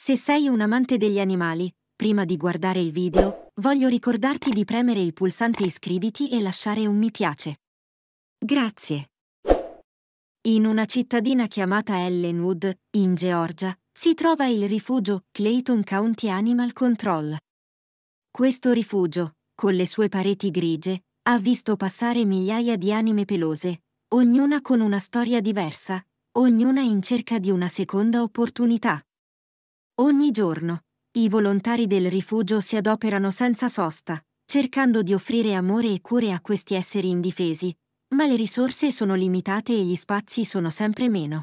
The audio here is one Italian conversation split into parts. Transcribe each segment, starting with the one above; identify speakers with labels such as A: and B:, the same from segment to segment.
A: Se sei un amante degli animali, prima di guardare il video, voglio ricordarti di premere il pulsante iscriviti e lasciare un mi piace. Grazie. In una cittadina chiamata Ellenwood, in Georgia, si trova il rifugio Clayton County Animal Control. Questo rifugio, con le sue pareti grigie, ha visto passare migliaia di anime pelose, ognuna con una storia diversa, ognuna in cerca di una seconda opportunità. Ogni giorno, i volontari del rifugio si adoperano senza sosta, cercando di offrire amore e cure a questi esseri indifesi, ma le risorse sono limitate e gli spazi sono sempre meno.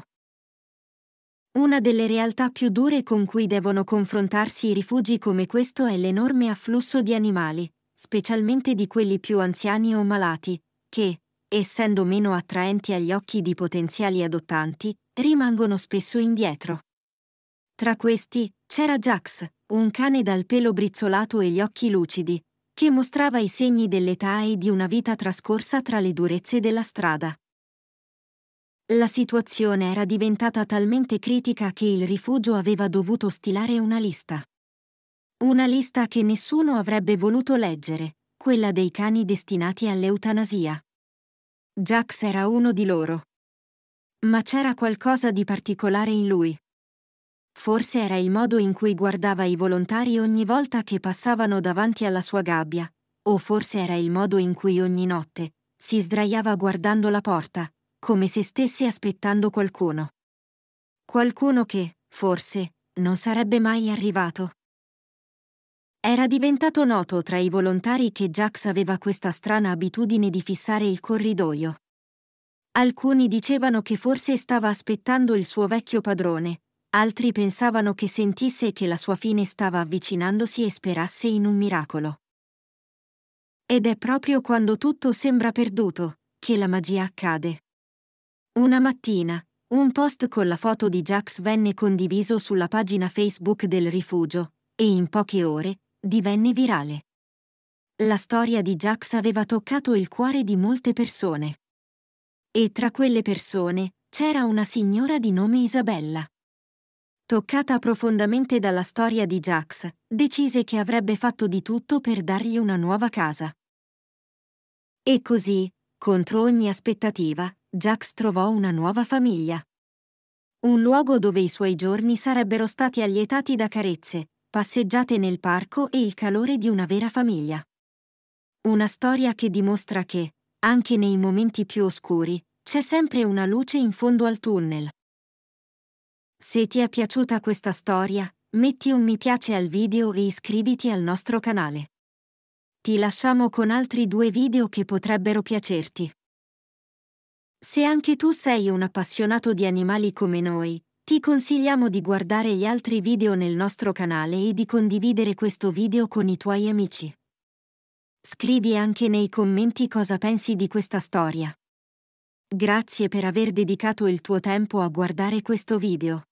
A: Una delle realtà più dure con cui devono confrontarsi i rifugi come questo è l'enorme afflusso di animali, specialmente di quelli più anziani o malati, che, essendo meno attraenti agli occhi di potenziali adottanti, rimangono spesso indietro. Tra questi c'era Jax, un cane dal pelo brizzolato e gli occhi lucidi, che mostrava i segni dell'età e di una vita trascorsa tra le durezze della strada. La situazione era diventata talmente critica che il rifugio aveva dovuto stilare una lista. Una lista che nessuno avrebbe voluto leggere, quella dei cani destinati all'eutanasia. Jax era uno di loro. Ma c'era qualcosa di particolare in lui, Forse era il modo in cui guardava i volontari ogni volta che passavano davanti alla sua gabbia, o forse era il modo in cui ogni notte si sdraiava guardando la porta, come se stesse aspettando qualcuno. Qualcuno che, forse, non sarebbe mai arrivato. Era diventato noto tra i volontari che Jax aveva questa strana abitudine di fissare il corridoio. Alcuni dicevano che forse stava aspettando il suo vecchio padrone, Altri pensavano che sentisse che la sua fine stava avvicinandosi e sperasse in un miracolo. Ed è proprio quando tutto sembra perduto che la magia accade. Una mattina, un post con la foto di Jax venne condiviso sulla pagina Facebook del rifugio e in poche ore divenne virale. La storia di Jax aveva toccato il cuore di molte persone. E tra quelle persone c'era una signora di nome Isabella. Toccata profondamente dalla storia di Jax, decise che avrebbe fatto di tutto per dargli una nuova casa. E così, contro ogni aspettativa, Jax trovò una nuova famiglia. Un luogo dove i suoi giorni sarebbero stati allietati da carezze, passeggiate nel parco e il calore di una vera famiglia. Una storia che dimostra che, anche nei momenti più oscuri, c'è sempre una luce in fondo al tunnel. Se ti è piaciuta questa storia, metti un mi piace al video e iscriviti al nostro canale. Ti lasciamo con altri due video che potrebbero piacerti. Se anche tu sei un appassionato di animali come noi, ti consigliamo di guardare gli altri video nel nostro canale e di condividere questo video con i tuoi amici. Scrivi anche nei commenti cosa pensi di questa storia. Grazie per aver dedicato il tuo tempo a guardare questo video.